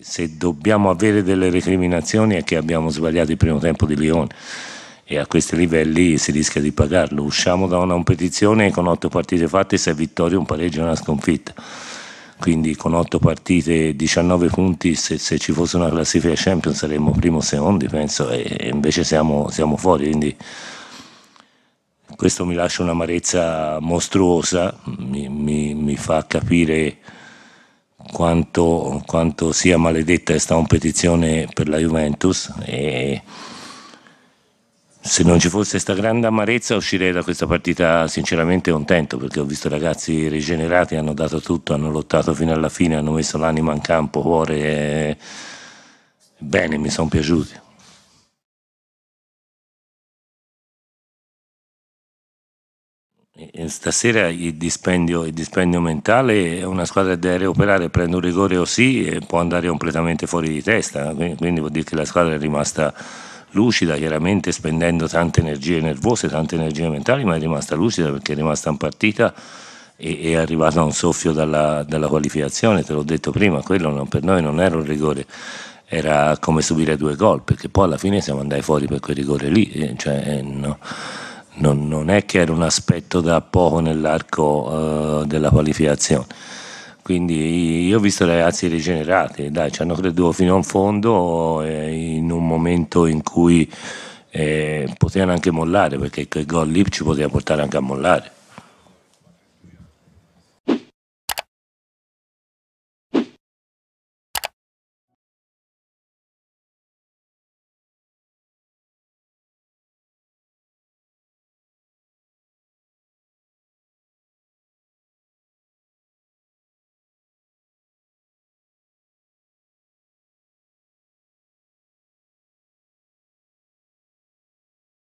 Se dobbiamo avere delle recriminazioni è che abbiamo sbagliato il primo tempo di Lione e a questi livelli si rischia di pagarlo. Usciamo da una competizione con otto partite fatte, sei vittorie, un pareggio e una sconfitta. Quindi con otto partite, 19 punti, se, se ci fosse una classifica Champions saremmo primo o secondi, penso, e invece siamo, siamo fuori. Quindi questo mi lascia un'amarezza mostruosa, mi, mi, mi fa capire quanto, quanto sia maledetta questa competizione per la Juventus e se non ci fosse questa grande amarezza uscirei da questa partita sinceramente contento perché ho visto ragazzi rigenerati, hanno dato tutto, hanno lottato fino alla fine, hanno messo l'anima in campo, cuore, e... bene, mi sono piaciuti. Stasera il dispendio, il dispendio, mentale è una squadra che deve recuperare, prende un rigore o sì e può andare completamente fuori di testa, quindi, quindi vuol dire che la squadra è rimasta lucida, chiaramente spendendo tante energie nervose, tante energie mentali, ma è rimasta lucida perché è rimasta in partita e è arrivata a un soffio dalla, dalla qualificazione, te l'ho detto prima, quello non, per noi non era un rigore era come subire due gol, perché poi alla fine siamo andati fuori per quel rigore lì, eh, cioè, eh, no non, non, è che era un aspetto da poco nell'arco eh, della qualificazione. Quindi io ho visto ragazzi rigenerati, dai, ci hanno creduto fino in fondo eh, in un momento in cui eh, potevano anche mollare, perché quel gol lì ci poteva portare anche a mollare.